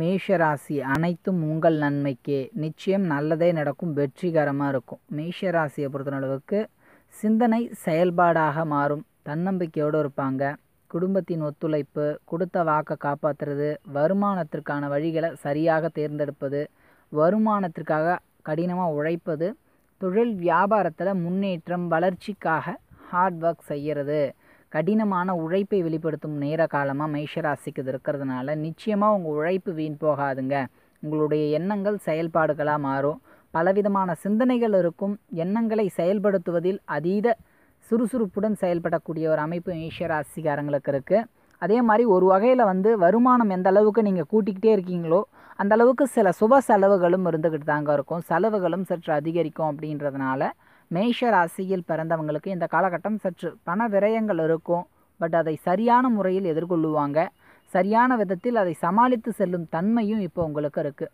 மேஷராசி அனைத்தும் உங்கள் நன்மைக்கே நிச்சயம் நல்லதே நடக்கும் வெற்றிகரமாக இருக்கும் மேஷராசியை பொறுத்தளவுக்கு சிந்தனை செயல்பாடாக மாறும் தன்னம்பிக்கையோடு இருப்பாங்க குடும்பத்தின் ஒத்துழைப்பு கொடுத்த வாக்கை காப்பாற்றுறது வருமானத்திற்கான வழிகளை சரியாக தேர்ந்தெடுப்பது வருமானத்திற்காக கடினமாக உழைப்பது தொழில் வியாபாரத்தில் முன்னேற்றம் வளர்ச்சிக்காக ஹார்ட் ஒர்க் செய்கிறது கடினமான உழைப்பை வெளிப்படுத்தும் நேர காலமாக மேஷராசிக்கு இது இருக்கிறதுனால நிச்சயமாக உங்கள் உழைப்பு வீண் போகாதுங்க உங்களுடைய எண்ணங்கள் செயல்பாடுகளாக மாறும் பலவிதமான சிந்தனைகள் இருக்கும் எண்ணங்களை செயல்படுத்துவதில் அதீத சுறுசுறுப்புடன் செயல்படக்கூடிய ஒரு அமைப்பு மேஷராசிக்காரங்களுக்கு இருக்குது அதே மாதிரி ஒரு வகையில் வந்து வருமானம் எந்த அளவுக்கு நீங்கள் கூட்டிக்கிட்டே இருக்கீங்களோ அந்தளவுக்கு சில சுப செலவுகளும் இருந்துக்கிட்டு தாங்க இருக்கும் செலவுகளும் சற்று அதிகரிக்கும் அப்படின்றதுனால மேஷ ராசியில் பிறந்தவங்களுக்கு இந்த காலகட்டம் சற்று பண விரயங்கள் இருக்கும் பட் அதை சரியான முறையில் எதிர்கொள்ளுவாங்க சரியான விதத்தில் அதை சமாளித்து செல்லும் தன்மையும் இப்போ உங்களுக்கு இருக்குது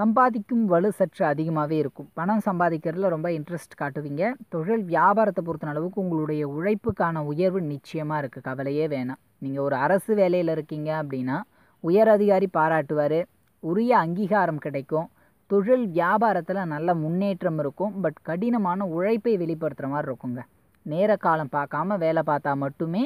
சம்பாதிக்கும் வலு சற்று அதிகமாகவே இருக்கும் பணம் சம்பாதிக்கிறதுல ரொம்ப இன்ட்ரெஸ்ட் காட்டுவீங்க தொழில் வியாபாரத்தை பொறுத்த அளவுக்கு உங்களுடைய உழைப்புக்கான உயர்வு நிச்சயமாக இருக்குது கவலையே வேணாம் நீங்கள் ஒரு அரசு வேலையில் இருக்கீங்க அப்படின்னா உயர் அதிகாரி பாராட்டுவார் உரிய அங்கீகாரம் கிடைக்கும் தொழில் வியாபாரத்தில் நல்ல முன்னேற்றம் இருக்கும் பட் கடினமான உழைப்பை வெளிப்படுத்துகிற மாதிரி இருக்குங்க நேர காலம் பார்க்காம வேலை பார்த்தா மட்டுமே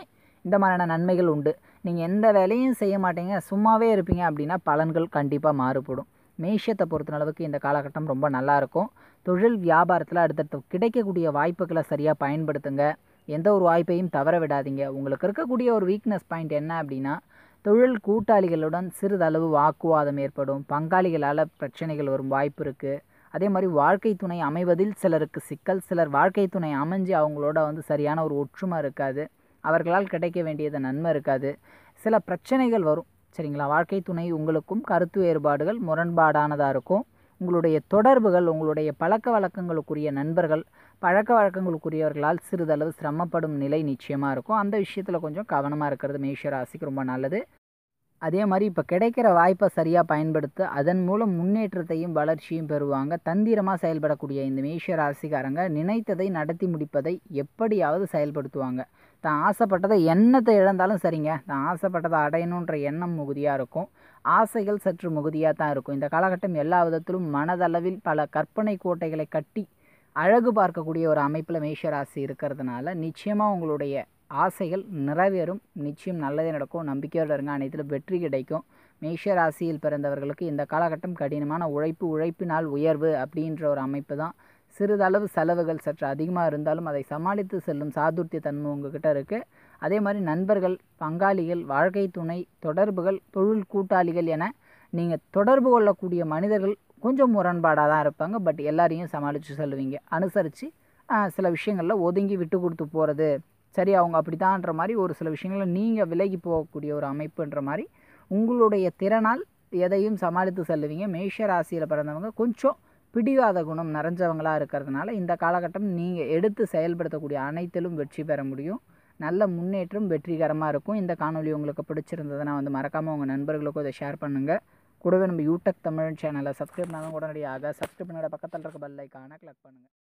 இந்த மாதிரியான நன்மைகள் உண்டு நீங்கள் எந்த வேலையும் செய்ய மாட்டீங்க சும்மாவே இருப்பீங்க அப்படின்னா பலன்கள் கண்டிப்பாக மாறுபடும் மேஷத்தை பொறுத்த அளவுக்கு இந்த காலகட்டம் ரொம்ப நல்லாயிருக்கும் தொழில் வியாபாரத்தில் அடுத்தடுத்து கிடைக்கக்கூடிய வாய்ப்புகளை சரியாக பயன்படுத்துங்க எந்த ஒரு வாய்ப்பையும் தவற விடாதீங்க உங்களுக்கு இருக்கக்கூடிய ஒரு வீக்னஸ் பாயிண்ட் என்ன அப்படின்னா தொழில் கூட்டாளிகளுடன் சிறிதளவு வாக்குவாதம் ஏற்படும் பங்காளிகளால் பிரச்சனைகள் வரும் வாய்ப்பு இருக்குது அதே மாதிரி வாழ்க்கை துணை அமைவதில் சிலருக்கு சிக்கல் சிலர் வாழ்க்கை துணை அமைஞ்சு அவங்களோட வந்து சரியான ஒரு ஒற்றுமை இருக்காது அவர்களால் கிடைக்க வேண்டியது நன்மை இருக்காது சில பிரச்சனைகள் வரும் சரிங்களா வாழ்க்கை துணை உங்களுக்கும் கருத்து வேறுபாடுகள் முரண்பாடானதாக இருக்கும் உங்களுடைய தொடர்புகள் உங்களுடைய பழக்க வழக்கங்களுக்குரிய நண்பர்கள் பழக்க வழக்கங்களுக்குரியவர்களால் சிறிதளவு சிரமப்படும் நிலை நிச்சயமாக இருக்கும் அந்த விஷயத்தில் கொஞ்சம் கவனமாக இருக்கிறது மேஷராசிக்கு ரொம்ப நல்லது அதே மாதிரி இப்போ கிடைக்கிற வாய்ப்பை சரியாக பயன்படுத்த அதன் மூலம் முன்னேற்றத்தையும் வளர்ச்சியும் பெறுவாங்க தந்திரமாக செயல்படக்கூடிய இந்த மேஷ ராசிக்காரங்க நினைத்ததை நடத்தி முடிப்பதை எப்படியாவது செயல்படுத்துவாங்க தான் ஆசைப்பட்டதை எண்ணத்தை இழந்தாலும் சரிங்க தான் ஆசைப்பட்டதை அடையணுன்ற எண்ணம் மிகுதியாக இருக்கும் ஆசைகள் சற்று மிகுதியாக தான் இருக்கும் இந்த காலகட்டம் எல்லா விதத்திலும் மனதளவில் பல கற்பனை கோட்டைகளை கட்டி அழகு பார்க்கக்கூடிய ஒரு அமைப்பில் மேஷராசி இருக்கிறதுனால நிச்சயமாக உங்களுடைய ஆசைகள் நிறைவேறும் நிச்சயம் நல்லதே நடக்கும் நம்பிக்கையோடு இருங்க அனைத்திலும் வெற்றி கிடைக்கும் மேஷ ராசியில் பிறந்தவர்களுக்கு இந்த காலகட்டம் கடினமான உழைப்பு உழைப்பினால் உயர்வு அப்படின்ற ஒரு அமைப்பு தான் சிறிதளவு செலவுகள் சற்று அதிகமாக இருந்தாலும் அதை சமாளித்து செல்லும் சாதுர்த்திய தன்மை உங்ககிட்ட இருக்குது அதே மாதிரி நண்பர்கள் பங்காளிகள் வாழ்க்கை துணை தொடர்புகள் தொழில் கூட்டாளிகள் என நீங்கள் தொடர்பு கொள்ளக்கூடிய மனிதர்கள் கொஞ்சம் முரண்பாடாக தான் இருப்பாங்க பட் எல்லாரையும் சமாளித்து செல்லுவீங்க அனுசரித்து சில விஷயங்களில் ஒதுங்கி விட்டு கொடுத்து போகிறது சரி அவங்க அப்படிதான்ற மாதிரி ஒரு சில விஷயங்களில் நீங்கள் விலகி போகக்கூடிய ஒரு அமைப்புன்ற மாதிரி உங்களுடைய திறனால் எதையும் சமாளித்து செல்லுவீங்க மேஷ ராசியில் பிறந்தவங்க கொஞ்சம் பிடிவாத குணம் நிறைஞ்சவங்களாக இருக்கிறதுனால இந்த காலகட்டம் நீங்கள் எடுத்து செயல்படுத்தக்கூடிய அனைத்திலும் வெற்றி பெற முடியும் நல்ல முன்னேற்றம் வெற்றிகரமாக இருக்கும் இந்த காணொலி உங்களுக்கு பிடிச்சிருந்ததுன்னா வந்து மறக்காமல் உங்கள் நண்பர்களுக்கும் இதை ஷேர் பண்ணுங்கள் கூடவே நம்ம யூடியூப் தமிழ் சேனலை சப்ஸ்கிரைப் பண்ணாலும் உடனடியாக சப்ஸ்கிரைப் பண்ணோட பக்கத்தில் இருக்க பல்லைக்கான ஐக்கானை கிளிக் பண்ணுங்கள்